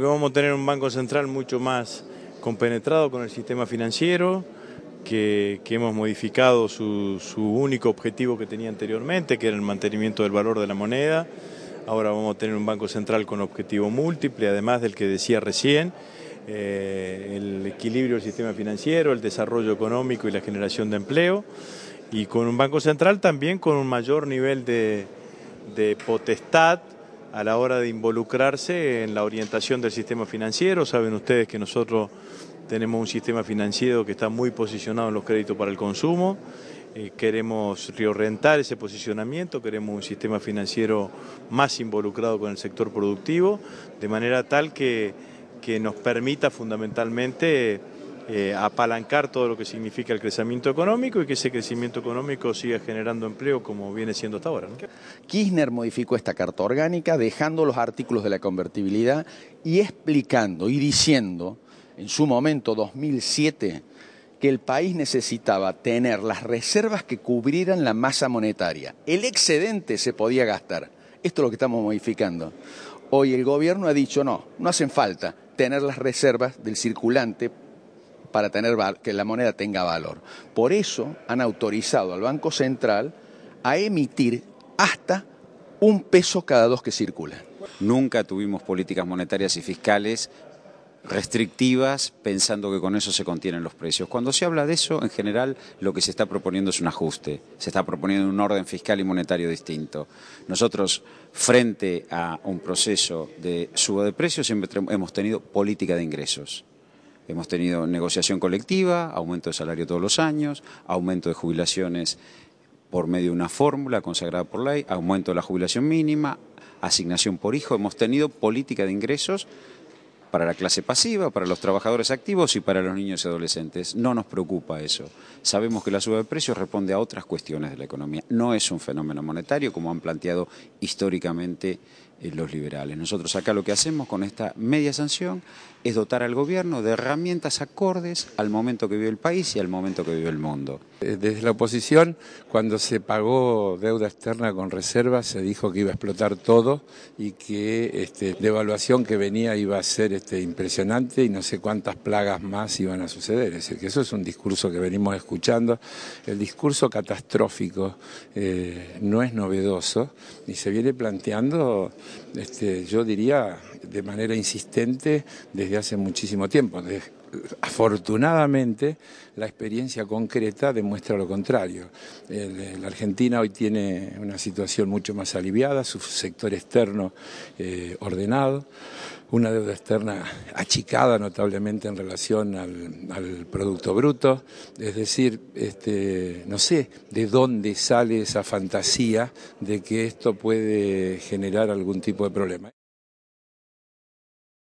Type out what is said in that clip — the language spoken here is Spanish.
Porque vamos a tener un Banco Central mucho más compenetrado con el sistema financiero, que, hemos modificado su, único objetivo que tenía anteriormente, que era el mantenimiento del valor de la moneda. Ahora vamos a tener un Banco Central con objetivo múltiple, además del que decía recién, eh, el equilibrio del sistema financiero, el desarrollo económico y la generación de empleo. Y con un Banco Central también con un mayor nivel de potestad a la hora de involucrarse en la orientación del sistema financiero. Saben ustedes que nosotros tenemos un sistema financiero que está muy posicionado en los créditos para el consumo. Eh, queremos reorientar ese posicionamiento, queremos un sistema financiero más involucrado con el sector productivo, de manera tal que, que nos permita fundamentalmente eh, apalancar todo lo que significa el crecimiento económico y que ese crecimiento económico siga generando empleo como viene siendo hasta ahora. Kirchner modificó esta carta orgánica dejando los artículos de la convertibilidad y explicando y diciendo en su momento 2007 que el país necesitaba tener las reservas que cubrieran la masa monetaria. El excedente se podía gastar. Esto es lo que estamos modificando. Hoy el gobierno ha dicho, no, no hacen falta tener las reservas del circulante para tener que la moneda tenga valor. Por eso han autorizado al Banco Central a emitir hasta un peso cada dos que circulan. Nunca tuvimos políticas monetarias y fiscales restrictivas pensando que con eso se contienen los precios. Cuando se habla de eso, en general lo que se está proponiendo es un ajuste, se está proponiendo un orden fiscal y monetario distinto. Nosotros, frente a un proceso de suba de precios, siempre hemos tenido política de ingresos. Hemos tenido negociación colectiva, aumento de salario todos los años, aumento de jubilaciones por medio de una fórmula consagrada por ley, aumento de la jubilación mínima, asignación por hijo. Hemos tenido política de ingresos para la clase pasiva, para los trabajadores activos y para los niños y adolescentes. No nos preocupa eso. Sabemos que la suba de precios responde a otras cuestiones de la economía. No es un fenómeno monetario como han planteado históricamente eh, los liberales. Nosotros acá lo que hacemos con esta media sanción es dotar al gobierno de herramientas acordes al momento que vive el país y al momento que vive el mundo. Eh, desde la oposición, cuando se pagó deuda externa con reservas, se dijo que iba a explotar todo y que este, la que venía iba a ser este, impresionante y no sé cuántas plagas más iban a suceder. Es decir, que eso es un discurso que venimos escuchando. El discurso catastrófico eh, no es novedoso y se viene planteando este, yo diría de manera insistente desde hace muchísimo tiempo, afortunadamente la experiencia concreta demuestra lo contrario. la Argentina hoy tiene una situación mucho más aliviada, su sector externo eh, ordenado, una deuda externa achicada notablemente en relación al, Producto Bruto. Es decir, este, no sé de dónde sale esa fantasía de que esto puede generar algún tipo de problema.